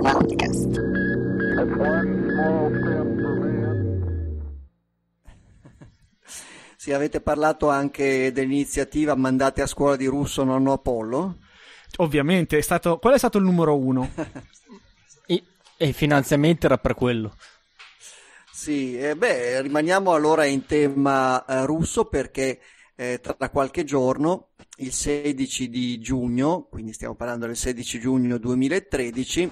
Podcast. Sì, avete parlato anche dell'iniziativa Mandate a scuola di russo nonno Apollo? Ovviamente, è stato... qual è stato il numero uno? e, e il finanziamento era per quello. Sì, eh beh, rimaniamo allora in tema eh, russo perché eh, tra qualche giorno il 16 di giugno, quindi stiamo parlando del 16 giugno 2013,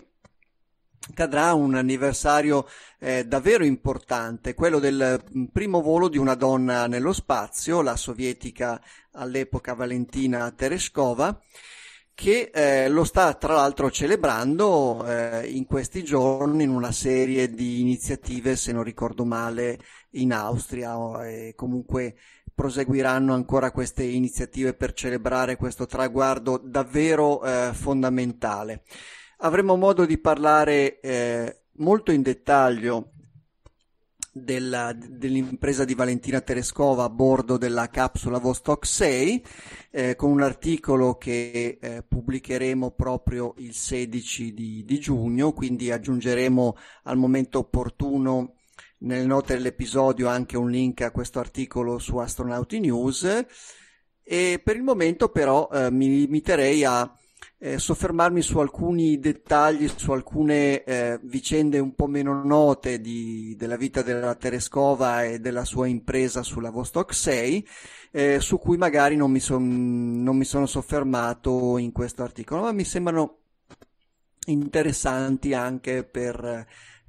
cadrà un anniversario eh, davvero importante, quello del mm, primo volo di una donna nello spazio, la sovietica all'epoca Valentina Tereskova, che eh, lo sta tra l'altro celebrando eh, in questi giorni in una serie di iniziative, se non ricordo male, in Austria e eh, comunque proseguiranno ancora queste iniziative per celebrare questo traguardo davvero eh, fondamentale. Avremo modo di parlare eh, molto in dettaglio della, dell'impresa di Valentina Terescova a bordo della capsula Vostok 6 eh, con un articolo che eh, pubblicheremo proprio il 16 di, di, giugno, quindi aggiungeremo al momento opportuno nelle note dell'episodio anche un link a questo articolo su Astronauti News e per il momento però eh, mi limiterei a eh, soffermarmi su alcuni dettagli, su alcune eh, vicende un po' meno note di, della vita della Terescova e della sua impresa sulla Vostok 6, eh, su cui magari non mi, son, non mi sono soffermato in questo articolo, ma mi sembrano interessanti anche per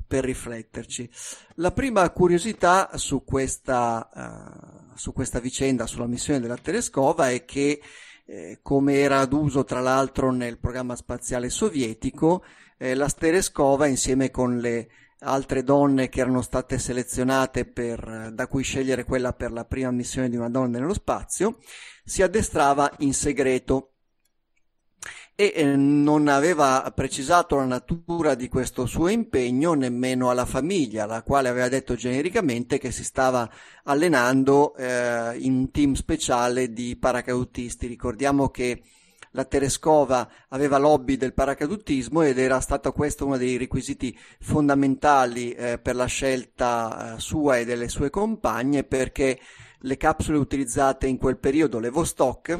per rifletterci. La prima curiosità su questa, uh, su questa vicenda, sulla missione della Telescova, è che, eh, come era ad uso tra l'altro nel programma spaziale sovietico, eh, la Telescova insieme con le altre donne che erano state selezionate per, da cui scegliere quella per la prima missione di una donna nello spazio, si addestrava in segreto e eh, non aveva precisato la natura di questo suo impegno nemmeno alla famiglia, la quale aveva detto genericamente che si stava allenando eh, in un team speciale di paracadutisti. Ricordiamo che la Terescova aveva lobby del paracadutismo ed era stato questo uno dei requisiti fondamentali eh, per la scelta eh, sua e delle sue compagne perché le capsule utilizzate in quel periodo, le Vostok,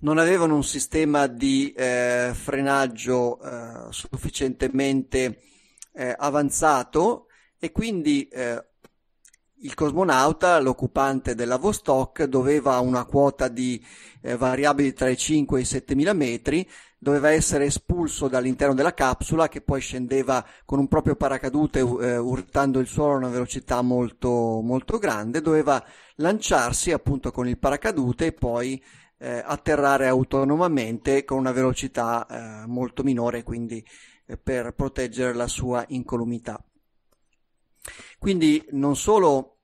non avevano un sistema di eh, frenaggio eh, sufficientemente eh, avanzato e quindi eh, il cosmonauta, l'occupante della Vostok, doveva una quota di eh, variabili tra i 5 e i 7 mila metri, doveva essere espulso dall'interno della capsula che poi scendeva con un proprio paracadute eh, urtando il suolo a una velocità molto, molto grande, doveva lanciarsi appunto con il paracadute e poi eh, atterrare autonomamente con una velocità eh, molto minore, quindi eh, per proteggere la sua incolumità. Quindi non solo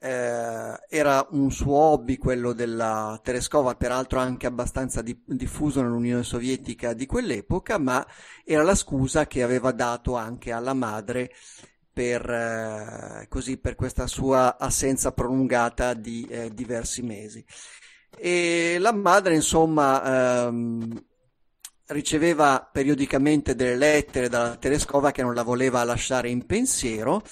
eh, era un suo hobby quello della telescova, peraltro anche abbastanza di, diffuso nell'Unione Sovietica di quell'epoca, ma era la scusa che aveva dato anche alla madre per, eh, così, per questa sua assenza prolungata di eh, diversi mesi. E la madre, insomma, ehm, riceveva periodicamente delle lettere dalla Terescova che non la voleva lasciare in pensiero.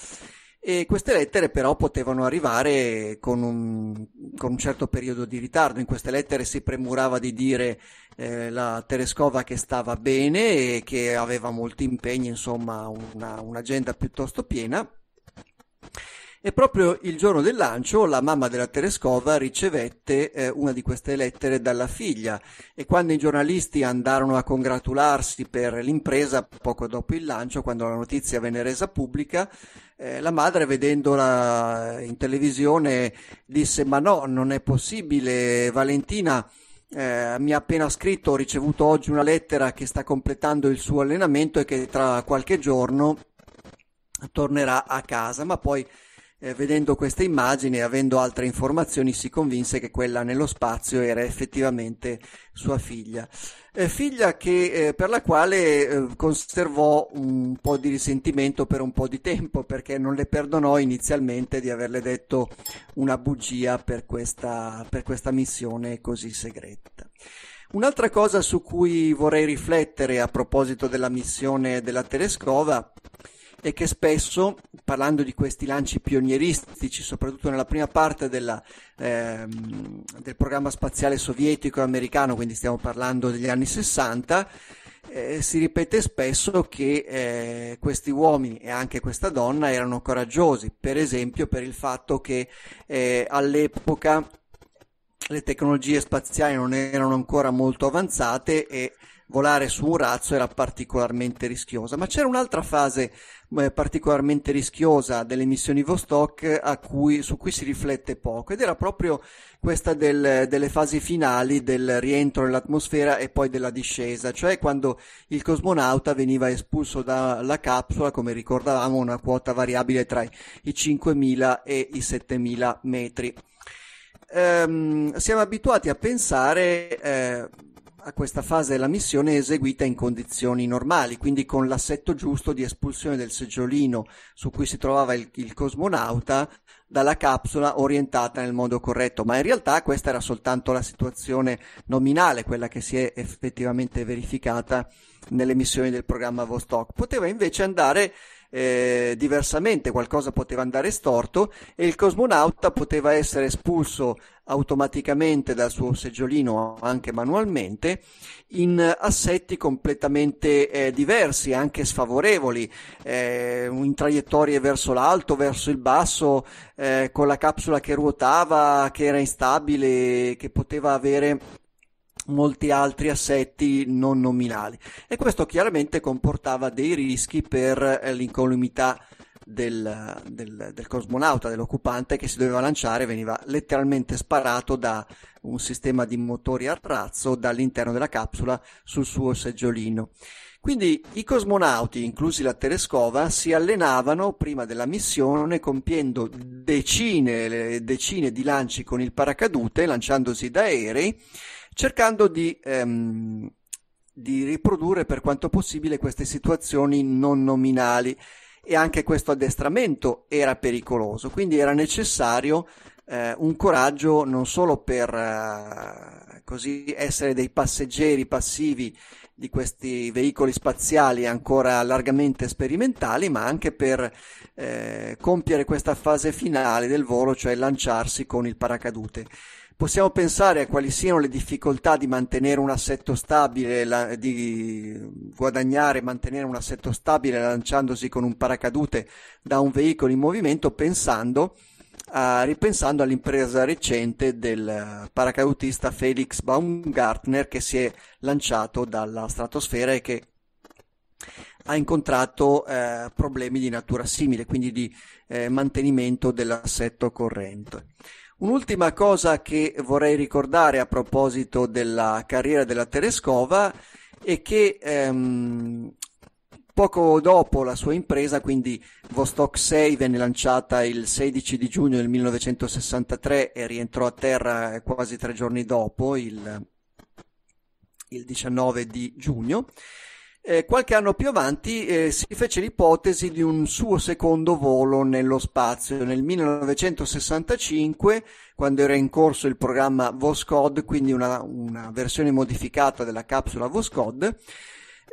E queste lettere però potevano arrivare con un, con un, certo periodo di ritardo. In queste lettere si premurava di dire eh, la Terescova che stava bene e che aveva molti impegni, insomma una, un'agenda piuttosto piena. E proprio il giorno del lancio la mamma della Terescova ricevette eh, una di queste lettere dalla figlia e quando i giornalisti andarono a congratularsi per l'impresa poco dopo il lancio, quando la notizia venne resa pubblica, eh, la madre vedendola in televisione disse ma no, non è possibile, Valentina eh, mi ha appena scritto, ho ricevuto oggi una lettera che sta completando il suo allenamento e che tra qualche giorno tornerà a casa, ma poi eh, vedendo queste immagini e avendo altre informazioni si convinse che quella nello spazio era effettivamente sua figlia. Eh, figlia che, eh, per la quale eh, conservò un po' di risentimento per un po' di tempo perché non le perdonò inizialmente di averle detto una bugia per questa, per questa missione così segreta. Un'altra cosa su cui vorrei riflettere a proposito della missione della Telescova e che spesso, parlando di questi lanci pionieristici, soprattutto nella prima parte della, ehm, del programma spaziale sovietico e americano, quindi stiamo parlando degli anni 60, eh, si ripete spesso che eh, questi uomini e anche questa donna erano coraggiosi, per esempio per il fatto che eh, all'epoca le tecnologie spaziali non erano ancora molto avanzate e volare su un razzo era particolarmente rischiosa. Ma c'era un'altra fase eh, particolarmente rischiosa delle missioni Vostok cui, su cui si riflette poco ed era proprio questa del, delle fasi finali del rientro nell'atmosfera e poi della discesa, cioè quando il cosmonauta veniva espulso dalla capsula, come ricordavamo, una quota variabile tra i 5.000 e i 7.000 metri. Ehm, siamo abituati a pensare eh, a questa fase della missione è eseguita in condizioni normali, quindi con l'assetto giusto di espulsione del seggiolino su cui si trovava il, il cosmonauta dalla capsula orientata nel modo corretto, ma in realtà questa era soltanto la situazione nominale, quella che si è effettivamente verificata nelle missioni del programma Vostok. Poteva invece andare eh, diversamente, qualcosa poteva andare storto e il cosmonauta poteva essere espulso automaticamente dal suo seggiolino anche manualmente in assetti completamente eh, diversi, anche sfavorevoli, eh, in traiettorie verso l'alto, verso il basso, eh, con la capsula che ruotava, che era instabile, che poteva avere molti altri assetti non nominali e questo chiaramente comportava dei rischi per eh, l'incolumità del, del, del, cosmonauta, dell'occupante che si doveva lanciare, veniva letteralmente sparato da un sistema di motori a razzo dall'interno della capsula sul suo seggiolino. Quindi i cosmonauti, inclusi la Terescova, si allenavano prima della missione compiendo decine e decine di lanci con il paracadute, lanciandosi da aerei, cercando di, ehm, di riprodurre per quanto possibile queste situazioni non nominali. E anche questo addestramento era pericoloso, quindi era necessario eh, un coraggio non solo per eh, così essere dei passeggeri passivi di questi veicoli spaziali ancora largamente sperimentali, ma anche per eh, compiere questa fase finale del volo, cioè lanciarsi con il paracadute. Possiamo pensare a quali siano le difficoltà di mantenere un assetto stabile, la, di guadagnare e mantenere un assetto stabile lanciandosi con un paracadute da un veicolo in movimento, pensando Uh, ripensando all'impresa recente del eh, paracadutista Felix Baumgartner che si è lanciato dalla stratosfera e che ha incontrato uh, problemi di natura simile, quindi di uh, mantenimento dell'assetto corrente. Un'ultima cosa che vorrei ricordare a proposito della carriera della Terescova è che um, Poco dopo la sua impresa, quindi Vostok 6 venne lanciata il 16 di giugno del 1963 e rientrò a terra eh, quasi tre giorni dopo, il, il 19 di giugno. Eh, qualche anno più avanti eh, si fece l'ipotesi di un suo secondo volo nello spazio. Nel 1965, quando era in corso il programma Voskhod, quindi una, una versione modificata della capsula Voskhod,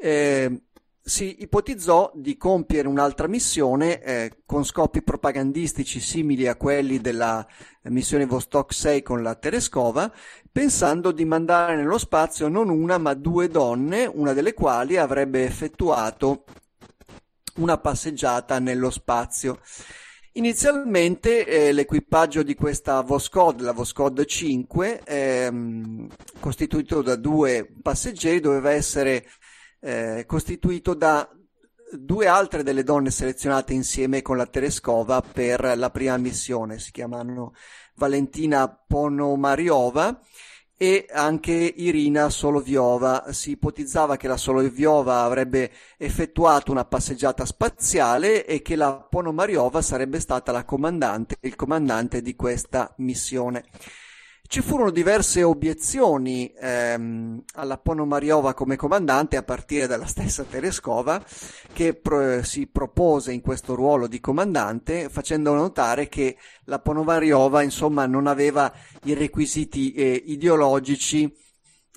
eh, si ipotizzò di compiere un'altra missione eh, con scopi propagandistici simili a quelli della eh, missione Vostok 6 con la Tereskova, pensando di mandare nello spazio non una ma due donne, una delle quali avrebbe effettuato una passeggiata nello spazio. Inizialmente eh, l'equipaggio di questa Voskhod, la Voskhod 5, ehm, costituito da due passeggeri, doveva essere eh, costituito da due altre delle donne selezionate insieme con la Tereskova per la prima missione, si chiamano Valentina Ponomariova e anche Irina Soloviova. Si ipotizzava che la Soloviova avrebbe effettuato una passeggiata spaziale e che la Ponomariova sarebbe stata la comandante, il comandante di questa missione. Ci furono diverse obiezioni ehm, alla Ponomariova come comandante, a partire dalla stessa Tereskova, che pro- si propose in questo ruolo di comandante, facendo notare che la Ponomariova, insomma, non aveva i requisiti eh, ideologici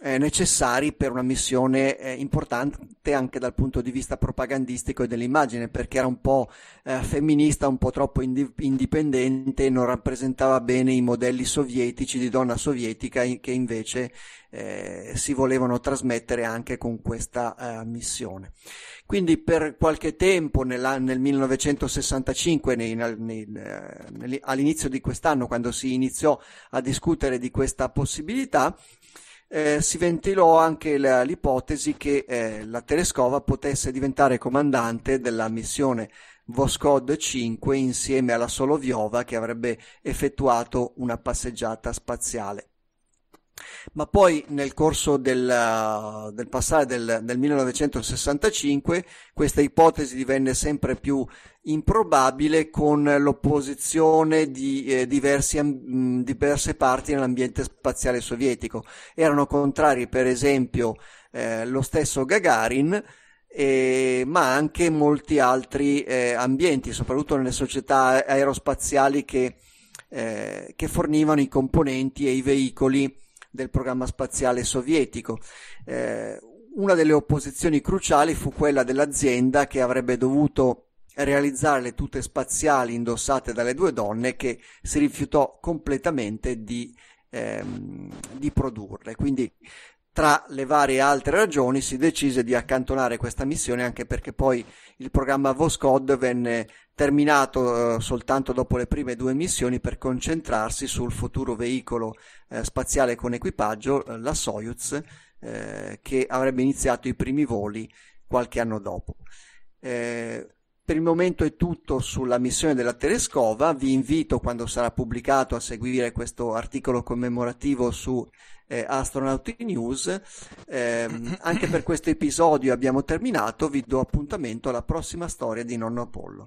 eh, necessari per una missione eh, importante anche dal punto di vista propagandistico e dell'immagine, perché era un po' eh, femminista, un po' troppo indip- indipendente, non rappresentava bene i modelli sovietici di donna sovietica in- che invece eh, si volevano trasmettere anche con questa eh, missione. Quindi per qualche tempo nel 1965, nei, nei, eh, all'inizio di quest'anno, quando si iniziò a discutere di questa possibilità, eh, si ventilò anche la, l'ipotesi che eh, la Telescova potesse diventare comandante della missione Voskhod 5 insieme alla Soloviova che avrebbe effettuato una passeggiata spaziale. Ma poi nel corso del, del passare del, del 1965 questa ipotesi divenne sempre più improbabile con l'opposizione di eh, diversi, mh, diverse parti nell'ambiente spaziale sovietico. Erano contrari per esempio eh, lo stesso Gagarin, eh, ma anche molti altri eh, ambienti, soprattutto nelle società aerospaziali che, eh, che fornivano i componenti e i veicoli del programma spaziale sovietico. Eh, una delle opposizioni cruciali fu quella dell'azienda che avrebbe dovuto realizzare le tute spaziali indossate dalle due donne che si rifiutò completamente di, ehm, di produrle. Quindi tra le varie altre ragioni si decise di accantonare questa missione anche perché poi il programma Voskhod venne terminato eh, soltanto dopo le prime due missioni per concentrarsi sul futuro veicolo eh, spaziale con equipaggio, eh, la Soyuz, eh, che avrebbe iniziato i primi voli qualche anno dopo. Eh, per il momento è tutto sulla missione della Telescova, vi invito quando sarà pubblicato a seguire questo articolo commemorativo su eh, Astronauti News. Eh, anche per questo episodio abbiamo terminato, vi do appuntamento alla prossima storia di Nonno Apollo.